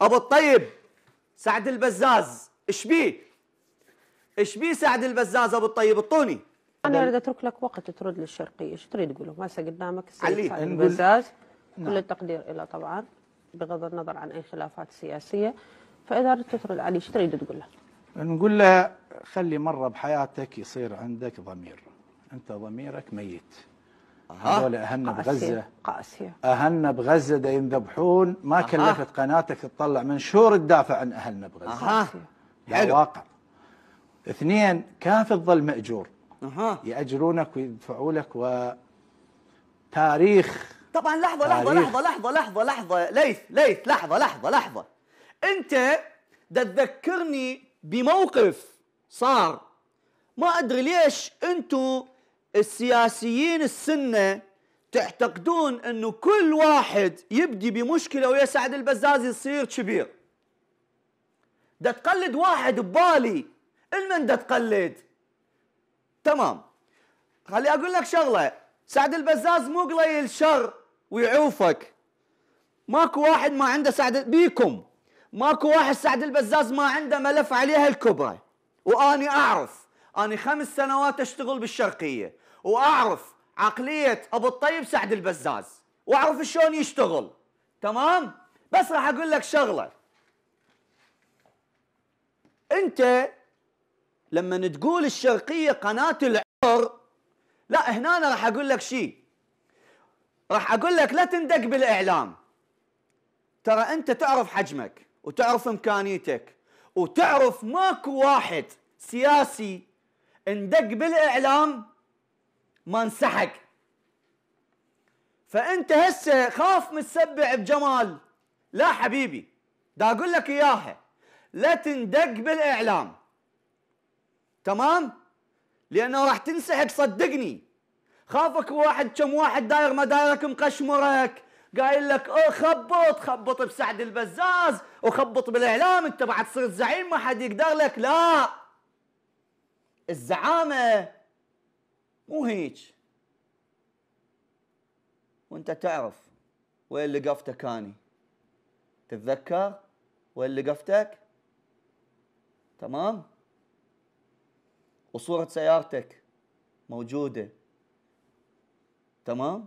ابو الطيب سعد البزاز ايش بيه؟ ايش بيه سعد البزاز ابو الطيب الطوني؟ انا اريد اترك لك وقت ترد للشرقيه، ايش تريد تقول ماسك قدامك سعد البزاز نعم. كل التقدير له طبعا بغض النظر عن اي خلافات سياسيه فاذا اردت ترد علي ايش تريد تقول له؟ نقول له خلي مره بحياتك يصير عندك ضمير انت ضميرك ميت هذول أهلنا بغزة قاسية أهلنا بغزة دا ينذبحون ما أه. كلفت قناتك تطلع منشور تدافع عن أهلنا بغزة أه. حلو واقع اثنين كاف تظل مأجور أه. يأجرونك ويدفعوا لك و تاريخ طبعا لحظة لحظة لحظة لحظة لحظة لحظة ليث ليث لحظة لحظة لحظة أنت دا تذكرني بموقف صار ما أدري ليش انتم السياسيين السنة تعتقدون أنه كل واحد يبدي بمشكلة ويا سعد البزاز يصير كبير دا تقلد واحد ببالي المن دا تقلد تمام خلي أقول لك شغلة سعد البزاز مو قليل شر ويعوفك ماكو واحد ما عنده سعد بيكم ماكو واحد سعد البزاز ما عنده ملف عليها الكبرى واني اعرف اني خمس سنوات اشتغل بالشرقيه واعرف عقليه ابو الطيب سعد البزاز واعرف شلون يشتغل تمام بس راح اقول لك شغله انت لما تقول الشرقيه قناه العبر لا هنا أنا راح اقول لك شيء راح اقول لك لا تندق بالاعلام ترى انت تعرف حجمك وتعرف امكانيتك وتعرف ماكو واحد سياسي اندق بالاعلام ما انسحق فانت هسه خاف متسبع بجمال لا حبيبي دا اقول لك اياها لا تندق بالاعلام تمام لانه راح تنسحق صدقني خافك واحد كم واحد داير ما دايرك مقشمرك قايل لك او خبط خبط بسعد البزاز وخبط بالاعلام انت بعد صرت زعيم ما حد يقدر لك لا الزعامه مو هيك وانت تعرف وين لقفتك اني تتذكر وين لقفتك تمام وصورة سيارتك موجودة تمام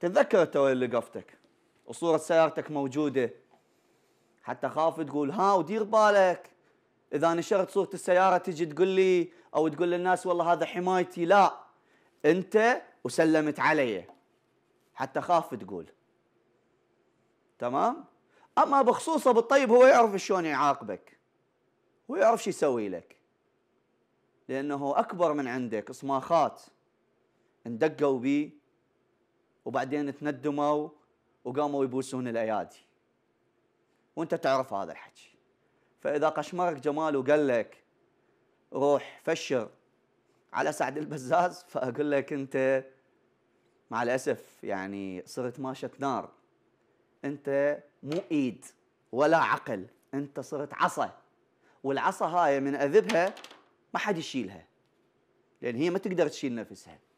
تتذكر انت وين لقفتك وصورة سيارتك موجودة حتى خاف تقول ها ودير بالك اذا نشرت صوره السياره تجي تقول لي او تقول للناس والله هذا حمايتي لا انت وسلمت علي حتى خاف تقول تمام اما بخصوص ابو الطيب هو يعرف شلون يعاقبك هو يعرف شو يسوي لك لانه اكبر من عندك اصماخات اندقوا بي وبعدين تندموا وقاموا يبوسون الايادي وانت تعرف هذا الحكي فإذا قشمرك جمال وقال لك روح فشر على سعد البزاز فأقول لك أنت مع الأسف يعني صرت ماشة نار أنت مو إيد ولا عقل أنت صرت عصا والعصا هاي من أذبها ما حد يشيلها لأن هي ما تقدر تشيل نفسها